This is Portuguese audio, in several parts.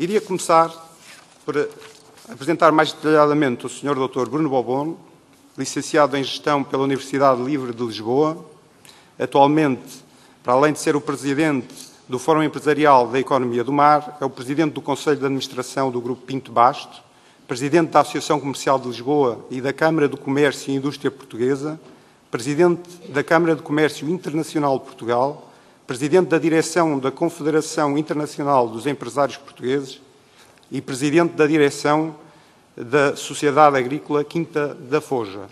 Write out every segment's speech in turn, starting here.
Iria começar por apresentar mais detalhadamente o Sr. Dr. Bruno Bobon, licenciado em Gestão pela Universidade Livre de Lisboa, atualmente, para além de ser o presidente do Fórum Empresarial da Economia do Mar, é o presidente do Conselho de Administração do Grupo Pinto Basto, presidente da Associação Comercial de Lisboa e da Câmara do Comércio e Indústria Portuguesa, presidente da Câmara de Comércio Internacional de Portugal, presidente da direção da Confederação Internacional dos Empresários Portugueses e presidente da direção da Sociedade Agrícola Quinta da Foja.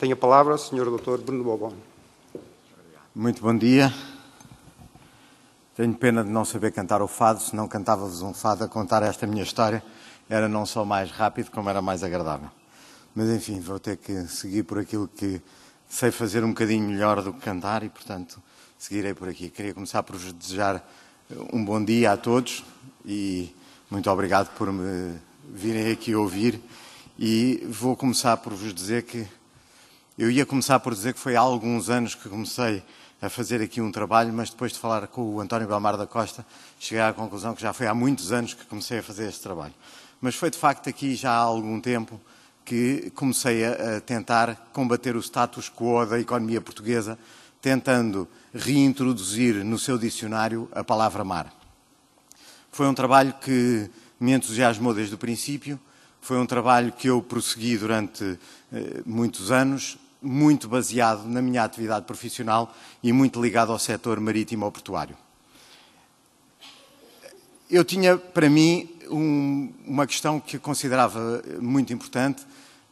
Tem a palavra o Sr. Dr. Bruno Bobon. Muito bom dia. Tenho pena de não saber cantar o fado, se não cantava-vos um fado a contar esta minha história. Era não só mais rápido, como era mais agradável. Mas enfim, vou ter que seguir por aquilo que sei fazer um bocadinho melhor do que cantar e, portanto, seguirei por aqui. Queria começar por vos desejar eh, um bom dia a todos e muito obrigado por me virem aqui ouvir. E vou começar por vos dizer que eu ia começar por dizer que foi há alguns anos que comecei a fazer aqui um trabalho, mas depois de falar com o António Belmar da Costa, cheguei à conclusão que já foi há muitos anos que comecei a fazer este trabalho. Mas foi de facto aqui já há algum tempo que comecei a, tentar combater o status quo da economia portuguesa tentando reintroduzir no seu dicionário a palavra mar. Foi um trabalho que me entusiasmou desde o princípio, foi um trabalho que eu prossegui durante eh, muitos anos, muito baseado na minha atividade profissional e muito ligado ao setor marítimo portuário. Eu tinha para mim um, uma questão que considerava muito importante,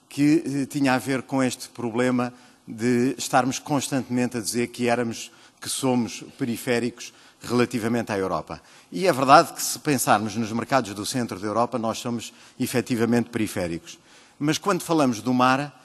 que eh, tinha a ver com este problema de estarmos constantemente a dizer que éramos, que somos periféricos relativamente à Europa. E é verdade que se pensarmos nos mercados do centro da Europa, nós somos efetivamente periféricos. Mas quando falamos do mar,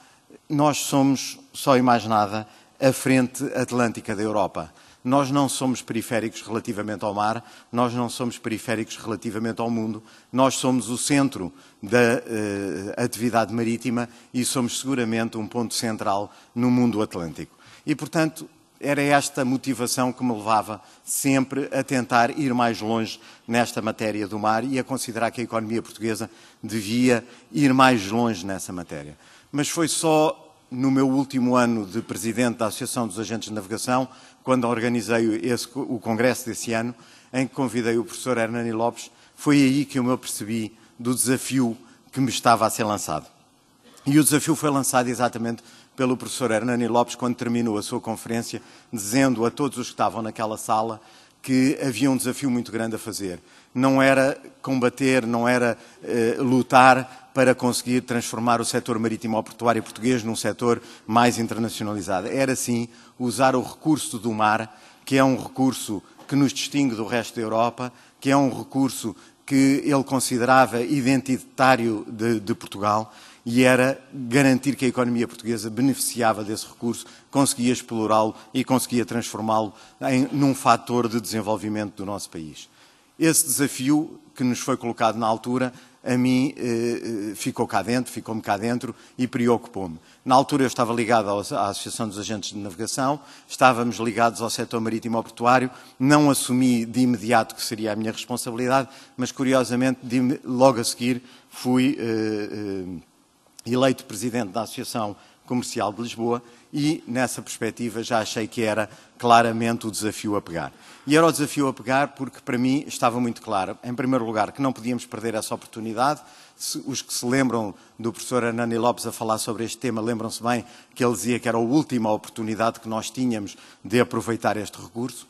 nós somos só e mais nada a frente atlântica da Europa. Nós não somos periféricos relativamente ao mar, nós não somos periféricos relativamente ao mundo, nós somos o centro da uh, atividade marítima e somos seguramente um ponto central no mundo atlântico. E, portanto, era esta motivação que me levava sempre a tentar ir mais longe nesta matéria do mar e a considerar que a economia portuguesa devia ir mais longe nessa matéria. Mas foi só no meu último ano de presidente da Associação dos Agentes de Navegação quando organizei esse, o congresso desse ano, em que convidei o professor Hernani Lopes, foi aí que eu me apercebi do desafio que me estava a ser lançado. E o desafio foi lançado exatamente pelo professor Hernani Lopes quando terminou a sua conferência, dizendo a todos os que estavam naquela sala que havia um desafio muito grande a fazer. Não era combater, não era eh, lutar para conseguir transformar o setor marítimo-portuário português num setor mais internacionalizado. Era sim usar o recurso do mar, que é um recurso que nos distingue do resto da Europa, que é um recurso que ele considerava identitário de, de Portugal e era garantir que a economia portuguesa beneficiava desse recurso, conseguia explorá-lo e conseguia transformá-lo num fator de desenvolvimento do nosso país. Esse desafio que nos foi colocado na altura a mim eh, eh, ficou cá dentro, ficou-me cá dentro e preocupou-me. Na altura eu estava ligado à Associação dos Agentes de Navegação, estávamos ligados ao setor marítimo portuário, não assumi de imediato que seria a minha responsabilidade, mas curiosamente logo a seguir fui eh, eh eleito presidente da Associação Comercial de Lisboa e, nessa perspectiva, já achei que era claramente o desafio a pegar. E era o desafio a pegar porque, para mim, estava muito claro, em primeiro lugar, que não podíamos perder essa oportunidade. Os que se lembram do professor Anani Lopes a falar sobre este tema, lembram-se bem que ele dizia que era a última oportunidade que nós tínhamos de aproveitar este recurso.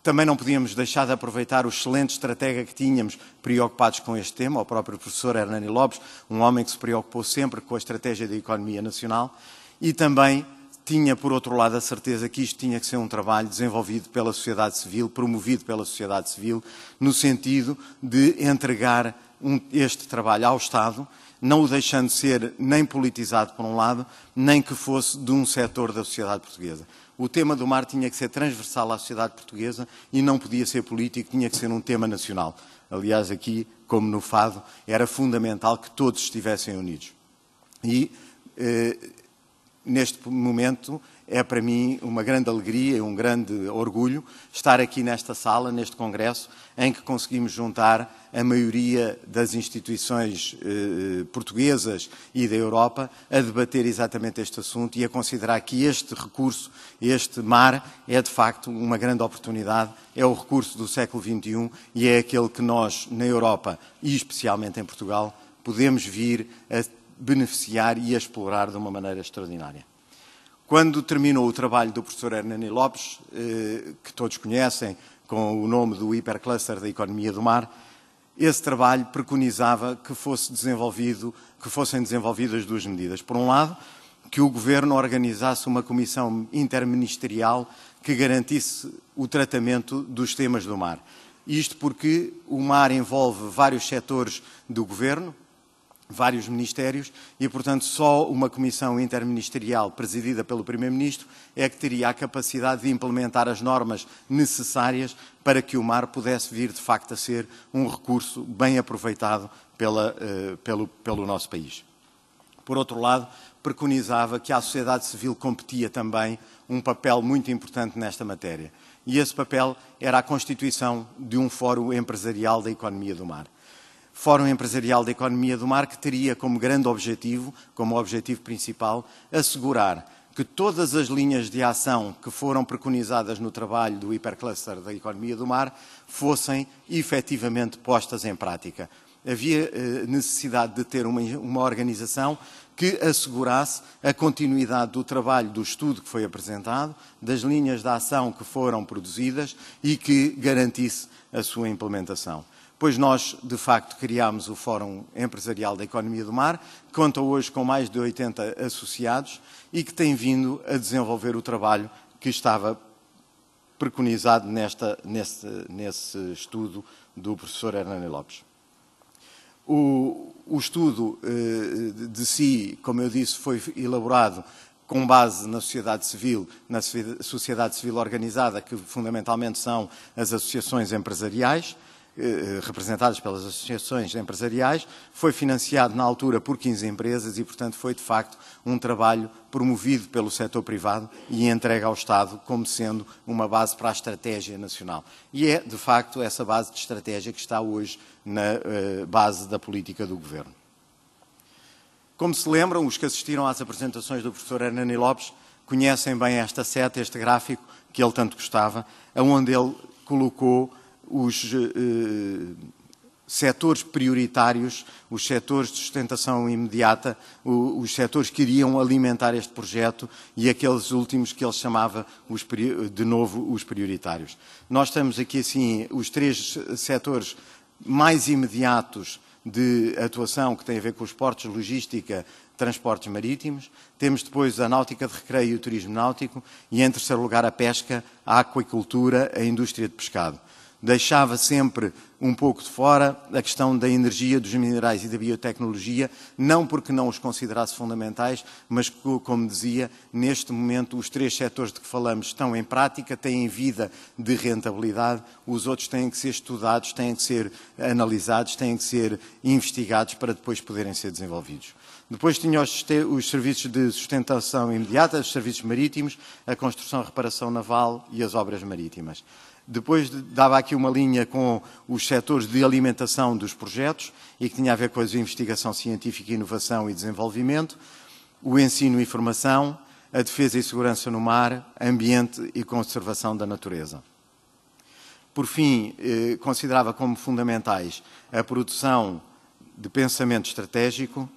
Também não podíamos deixar de aproveitar o excelente estratega que tínhamos preocupados com este tema, o próprio professor Hernani Lopes, um homem que se preocupou sempre com a estratégia da economia nacional e também tinha, por outro lado, a certeza que isto tinha que ser um trabalho desenvolvido pela sociedade civil, promovido pela sociedade civil, no sentido de entregar um, este trabalho ao Estado, não o deixando ser nem politizado por um lado, nem que fosse de um setor da sociedade portuguesa. O tema do mar tinha que ser transversal à sociedade portuguesa e não podia ser político, tinha que ser um tema nacional. Aliás, aqui, como no Fado, era fundamental que todos estivessem unidos. E eh, neste momento é para mim uma grande alegria e um grande orgulho estar aqui nesta sala, neste congresso, em que conseguimos juntar a maioria das instituições eh, eh, portuguesas e da Europa a debater exatamente este assunto e a considerar que este recurso, este mar, é de facto uma grande oportunidade, é o recurso do século XXI e é aquele que nós, na Europa e especialmente em Portugal, podemos vir a beneficiar e a explorar de uma maneira extraordinária. Quando terminou o trabalho do professor Hernani Lopes, eh, que todos conhecem com o nome do hipercluster da economia do mar, esse trabalho preconizava que, fosse desenvolvido, que fossem desenvolvidas duas medidas. Por um lado, que o Governo organizasse uma comissão interministerial que garantisse o tratamento dos temas do mar. Isto porque o mar envolve vários setores do Governo, vários ministérios e, portanto, só uma comissão interministerial presidida pelo Primeiro-Ministro é que teria a capacidade de implementar as normas necessárias para que o mar pudesse vir, de facto, a ser um recurso bem aproveitado pela, uh, pelo, pelo nosso país. Por outro lado, preconizava que à sociedade civil competia também um papel muito importante nesta matéria. E esse papel era a constituição de um fórum empresarial da economia do mar. Fórum Empresarial da Economia do Mar, que teria como grande objetivo, como objetivo principal, assegurar que todas as linhas de ação que foram preconizadas no trabalho do hipercluster da economia do mar fossem efetivamente postas em prática. Havia eh, necessidade de ter uma, uma organização que assegurasse a continuidade do trabalho, do estudo que foi apresentado, das linhas de ação que foram produzidas e que garantisse a sua implementação pois nós, de facto, criámos o Fórum Empresarial da Economia do Mar, que conta hoje com mais de 80 associados e que tem vindo a desenvolver o trabalho que estava preconizado nesta, nesse, nesse estudo do professor Hernani Lopes. O, o estudo eh, de si, como eu disse, foi elaborado com base na sociedade civil, na sociedade civil organizada, que fundamentalmente são as associações empresariais, eh, representadas pelas associações empresariais, foi financiado na altura por 15 empresas e, portanto, foi de facto um trabalho promovido pelo setor privado e entregue ao Estado como sendo uma base para a estratégia nacional. E é, de facto, essa base de estratégia que está hoje na eh, base da política do Governo. Como se lembram, os que assistiram às apresentações do professor Hernani Lopes conhecem bem esta seta, este gráfico que ele tanto gostava, onde ele colocou os eh, setores prioritários, os setores de sustentação imediata, os setores que iriam alimentar este projeto e aqueles últimos que ele chamava os, de novo os prioritários. Nós estamos aqui assim, os três setores mais imediatos de atuação que têm a ver com os portos, logística, transportes marítimos, temos depois a náutica de recreio e o turismo náutico e, em terceiro lugar, a pesca, a aquicultura, a indústria de pescado deixava sempre um pouco de fora a questão da energia, dos minerais e da biotecnologia, não porque não os considerasse fundamentais, mas como dizia, neste momento os três setores de que falamos estão em prática, têm vida de rentabilidade, os outros têm que ser estudados, têm que ser analisados, têm que ser investigados para depois poderem ser desenvolvidos. Depois tinha os, serviços de sustentação imediata, os serviços marítimos, a construção, e reparação naval e as obras marítimas. Depois dava aqui uma linha com os setores de alimentação dos projetos e que tinha a ver com a investigação científica, inovação e desenvolvimento, o ensino e formação, a defesa e segurança no mar, ambiente e conservação da natureza. Por fim, eh, considerava como fundamentais a produção de pensamento estratégico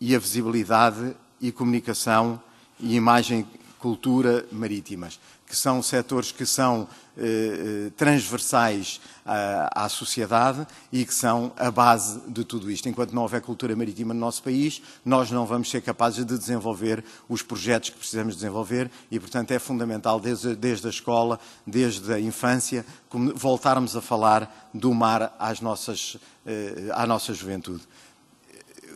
e a visibilidade e comunicação e imagem cultura marítimas, que são setores que são eh, eh, transversais à, à, sociedade e que são a base de tudo isto. Enquanto não houver cultura marítima no nosso país, nós não vamos ser capazes de desenvolver os projetos que precisamos desenvolver e, portanto, é fundamental desde, desde a escola, desde a infância, voltarmos a falar do mar às nossas, eh, à nossa juventude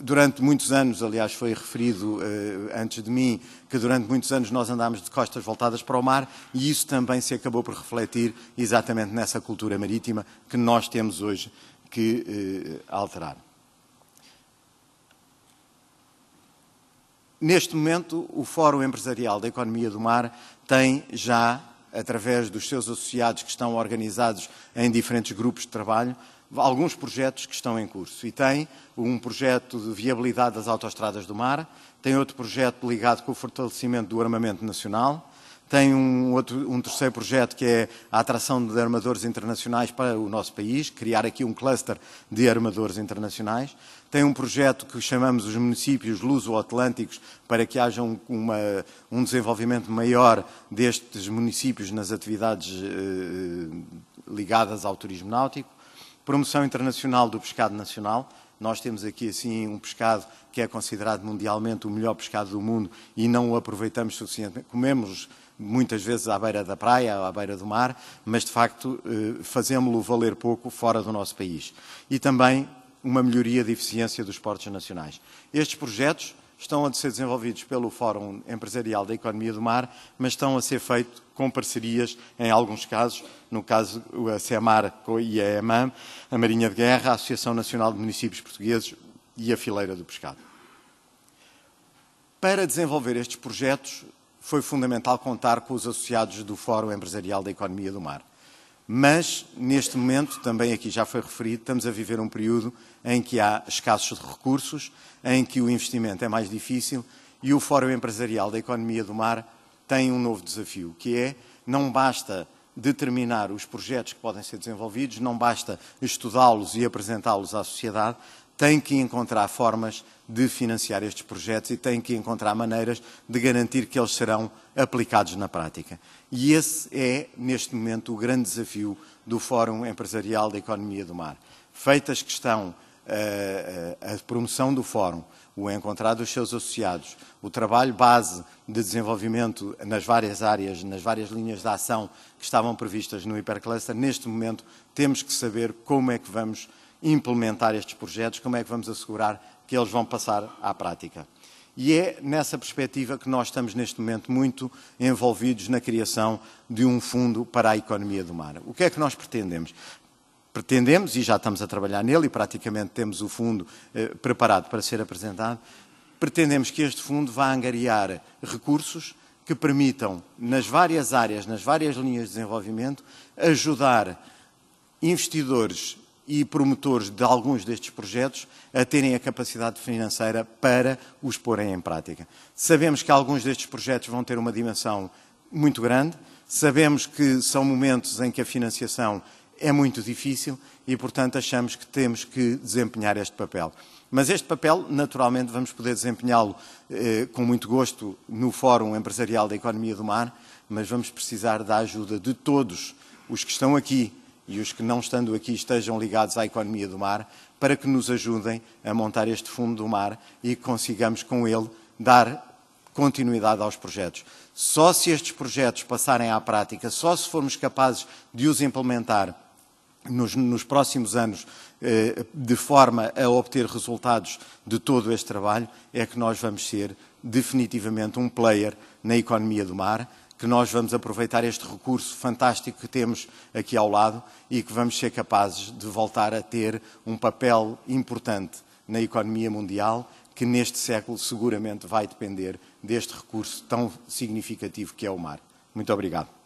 durante muitos anos, aliás, foi referido uh, antes de mim, que durante muitos anos nós andámos de costas voltadas para o mar e isso também se acabou por refletir exatamente nessa cultura marítima que nós temos hoje que uh, alterar. Neste momento, o Fórum Empresarial da Economia do Mar tem já, através dos seus associados que estão organizados em diferentes grupos de trabalho, alguns projetos que estão em curso. E tem um projeto de viabilidade das autoestradas do mar, tem outro projeto ligado com o fortalecimento do armamento nacional, tem um, outro, um terceiro projeto que é a atração de armadores internacionais para o nosso país, criar aqui um cluster de armadores internacionais. Tem um projeto que chamamos os municípios luso-atlânticos para que haja um, uma, um, desenvolvimento maior destes municípios nas atividades eh, ligadas ao turismo náutico. Promoção internacional do pescado nacional. Nós temos aqui assim um pescado que é considerado mundialmente o melhor pescado do mundo e não o aproveitamos suficientemente. Comemos muitas vezes à beira da praia, à beira do mar, mas de facto eh, fazemos-lo valer pouco fora do nosso país. E também uma melhoria de eficiência dos portos nacionais. Estes projetos estão a ser desenvolvidos pelo Fórum Empresarial da Economia do Mar, mas estão a ser feitos com parcerias, em alguns casos, no caso a CEMAR e a EMAM, a Marinha de Guerra, a Associação Nacional de Municípios Portugueses e a Fileira do Pescado. Para desenvolver estes projetos, foi fundamental contar com os associados do Fórum Empresarial da Economia do Mar. Mas, neste momento, também aqui já foi referido, estamos a viver um período em que há escassos recursos, em que o investimento é mais difícil e o Fórum Empresarial da Economia do Mar tem um novo desafio, que é não basta determinar os projetos que podem ser desenvolvidos, não basta estudá-los e apresentá-los à sociedade, tem que encontrar formas de financiar estes projetos e tem que encontrar maneiras de garantir que eles serão aplicados na prática. E esse é, neste momento, o grande desafio do Fórum Empresarial da Economia do Mar. Feitas que estão a, eh, eh, a promoção do Fórum, o encontrar dos seus associados, o trabalho base de desenvolvimento nas várias áreas, nas várias linhas de ação que estavam previstas no Hipercluster, neste momento temos que saber como é que vamos implementar estes projetos, como é que vamos assegurar que eles vão passar à prática. E é nessa perspectiva que nós estamos neste momento muito envolvidos na criação de um fundo para a economia do mar. O que é que nós pretendemos? Pretendemos, e já estamos a trabalhar nele, e praticamente temos o fundo eh, preparado para ser apresentado, pretendemos que este fundo vá angariar recursos que permitam, nas várias áreas, nas várias linhas de desenvolvimento, ajudar investidores e promotores de alguns destes projetos a terem a capacidade financeira para os porem em prática. Sabemos que alguns destes projetos vão ter uma dimensão muito grande, sabemos que são momentos em que a financiação é muito difícil e, portanto, achamos que temos que desempenhar este papel. Mas este papel, naturalmente, vamos poder desempenhá-lo eh, com muito gosto no Fórum Empresarial da Economia do Mar, mas vamos precisar da ajuda de todos os que estão aqui, e os que não estando aqui estejam ligados à economia do mar, para que nos ajudem a montar este fundo do mar e que consigamos com ele dar continuidade aos projetos. Só se estes projetos passarem à prática, só se formos capazes de os implementar nos, nos próximos anos eh, de forma a obter resultados de todo este trabalho, é que nós vamos ser definitivamente um player na economia do mar que nós vamos aproveitar este recurso fantástico que temos aqui ao lado e que vamos ser capazes de voltar a ter um papel importante na economia mundial, que neste século seguramente vai depender deste recurso tão significativo que é o mar. Muito obrigado.